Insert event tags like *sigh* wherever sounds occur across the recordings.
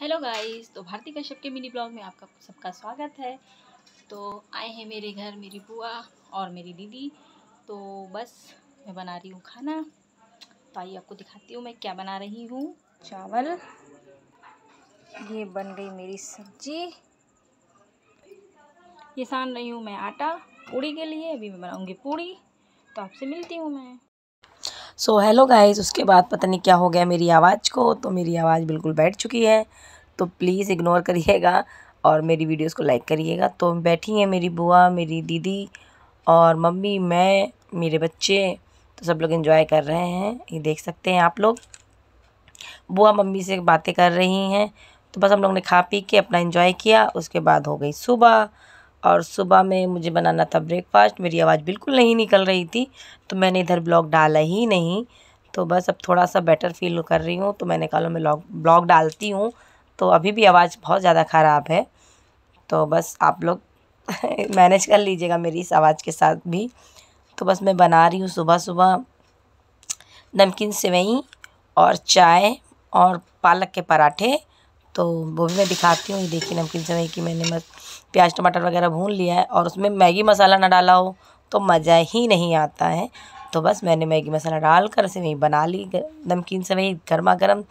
hello guys तो भारती कश्यप के mini blog में आपका सबका स्वागत है तो आए हैं मेरे घर मेरी बुआ और मेरी दीदी तो बस मैं बना रही हूँ खाना तो आइए आपको दिखाती हूँ मैं क्या बना रही हूँ चावल ये बन गई मेरी सब्जी ये सान रही हूँ मैं आटा पूड़ी के लिए अभी मैं बनाऊँगी पूड़ी तो आपसे मिलती हूँ मैं सो हेलो गाइज उसके बाद पता नहीं क्या हो गया मेरी आवाज़ को तो मेरी आवाज़ बिल्कुल बैठ चुकी है तो प्लीज़ इग्नोर *laughs* करिएगा और मेरी वीडियोस को लाइक करिएगा तो बैठी हैं मेरी बुआ मेरी दीदी और मम्मी मैं मेरे बच्चे तो सब लोग इन्जॉय कर रहे हैं ये देख सकते हैं आप लोग बुआ मम्मी से बातें कर रही हैं तो बस हम लोग ने खा पी के अपना इन्जॉय किया उसके बाद हो गई सुबह और सुबह में मुझे बनाना था ब्रेकफास्ट मेरी आवाज़ बिल्कुल नहीं निकल रही थी तो मैंने इधर ब्लॉग डाला ही नहीं तो बस अब थोड़ा सा बेटर फील कर रही हूँ तो मैंने कहा मैं ब्लॉग डालती हूँ तो अभी भी आवाज़ बहुत ज़्यादा ख़राब है तो बस आप लोग मैनेज *laughs* कर लीजिएगा मेरी इस आवाज़ के साथ भी तो बस मैं बना रही हूँ सुबह सुबह नमकीन सेवई और चाय और पालक के पराठे तो वो भी मैं दिखाती हूँ ये देखिए नमकीन सेवई की मैंने प्याज टमाटर वगैरह भून लिया है और उसमें मैगी मसाला ना डाला हो तो मज़ा ही नहीं आता है तो बस मैंने मैगी मसाला डाल कर वहीं बना ली नमकीन सेवई गर्मा गर्म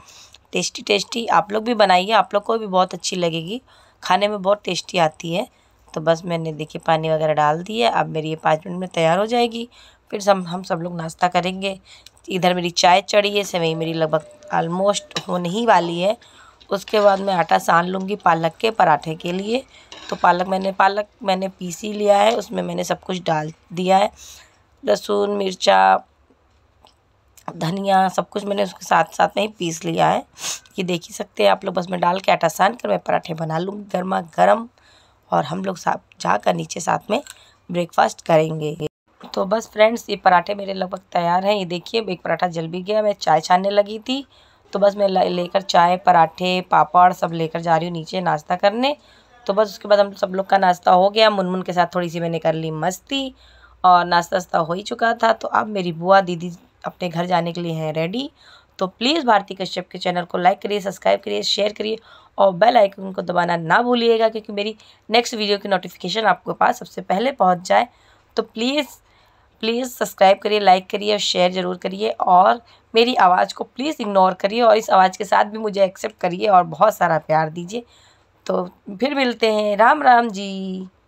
टेस्टी टेस्टी आप लोग भी बनाइए आप लोग को भी बहुत अच्छी लगेगी खाने में बहुत टेस्टी आती है तो बस मैंने देखिए पानी वगैरह डाल दिया अब मेरी ये पाँच मिनट में तैयार हो जाएगी फिर सब हम सब लोग नाश्ता करेंगे इधर मेरी चाय चढ़ी है सेवई मेरी लगभग आलमोस्ट होने ही वाली है उसके बाद मैं आटा सान लूँगी पालक के पराठे के लिए तो पालक मैंने पालक मैंने पीसी लिया है उसमें मैंने सब कुछ डाल दिया है लहसुन मिर्चा धनिया सब कुछ मैंने उसके साथ साथ में ही पीस लिया है ये देख ही सकते हैं आप लोग बस में डाल के आटा सान कर मैं पराठे बना लूँगी गर्मा गर्म और हम लोग साथ जाकर नीचे साथ में ब्रेकफास्ट करेंगे तो बस फ्रेंड्स ये पराठे मेरे लगभग तैयार हैं ये देखिए एक पराठा जल भी गया मैं चाय छानने लगी थी तो बस मैं लेकर चाय पराठे पापड़ सब लेकर जा रही हूँ नीचे नाश्ता करने तो बस उसके बाद हम सब लोग का नाश्ता हो गया मुनमुन के साथ थोड़ी सी मैंने कर ली मस्ती और नाश्ता वास्ता हो ही चुका था तो अब मेरी बुआ दीदी अपने घर जाने के लिए हैं रेडी तो प्लीज़ भारती कश्यप के चैनल को लाइक करिए सब्सक्राइब करिए शेयर करिए और बेल आइकन को दबाना ना भूलिएगा क्योंकि मेरी नेक्स्ट वीडियो की नोटिफिकेशन आपके पास सबसे पहले पहुंच जाए तो प्लीज़ प्लीज़ सब्सक्राइब करिए लाइक करिए और शेयर ज़रूर करिए और मेरी आवाज़ को प्लीज़ इग्नोर करिए और इस आवाज़ के साथ भी मुझे एक्सेप्ट करिए और बहुत सारा प्यार दीजिए तो फिर मिलते हैं राम राम जी